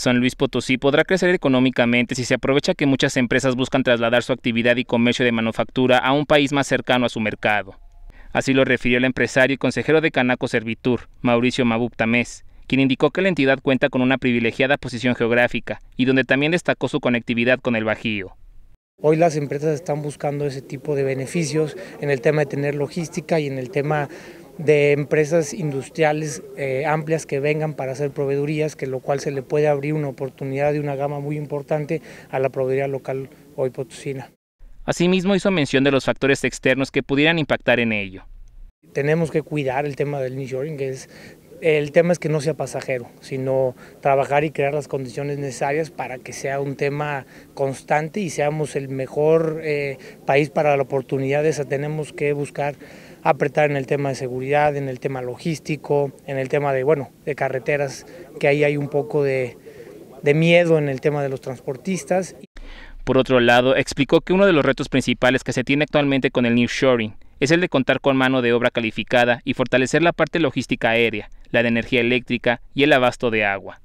San Luis Potosí podrá crecer económicamente si se aprovecha que muchas empresas buscan trasladar su actividad y comercio de manufactura a un país más cercano a su mercado. Así lo refirió el empresario y consejero de Canaco Servitur, Mauricio Mabub quien indicó que la entidad cuenta con una privilegiada posición geográfica y donde también destacó su conectividad con el Bajío. Hoy las empresas están buscando ese tipo de beneficios en el tema de tener logística y en el tema de empresas industriales eh, amplias que vengan para hacer proveedurías, que lo cual se le puede abrir una oportunidad de una gama muy importante a la proveeduría local hoy potosina. Asimismo hizo mención de los factores externos que pudieran impactar en ello. Tenemos que cuidar el tema del nearshoring, que es el tema es que no sea pasajero, sino trabajar y crear las condiciones necesarias para que sea un tema constante y seamos el mejor eh, país para la oportunidad esa. Tenemos que buscar apretar en el tema de seguridad, en el tema logístico, en el tema de, bueno, de carreteras, que ahí hay un poco de, miedo en el tema de los transportistas. Por otro lado, explicó que uno de los retos principales que se tiene actualmente con el New Shoring es el de contar con mano de obra calificada y fortalecer la parte logística aérea, la de energía eléctrica y el abasto de agua.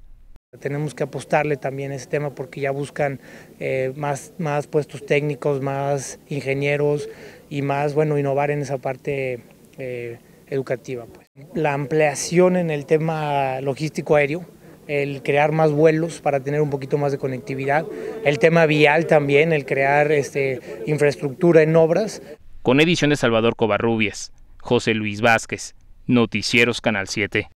Tenemos que apostarle también a ese tema porque ya buscan eh, más, más puestos técnicos, más ingenieros y más, bueno, innovar en esa parte eh, educativa. Pues. La ampliación en el tema logístico aéreo, el crear más vuelos para tener un poquito más de conectividad, el tema vial también, el crear este, infraestructura en obras. Con edición de Salvador Covarrubias, José Luis Vázquez, Noticieros Canal 7.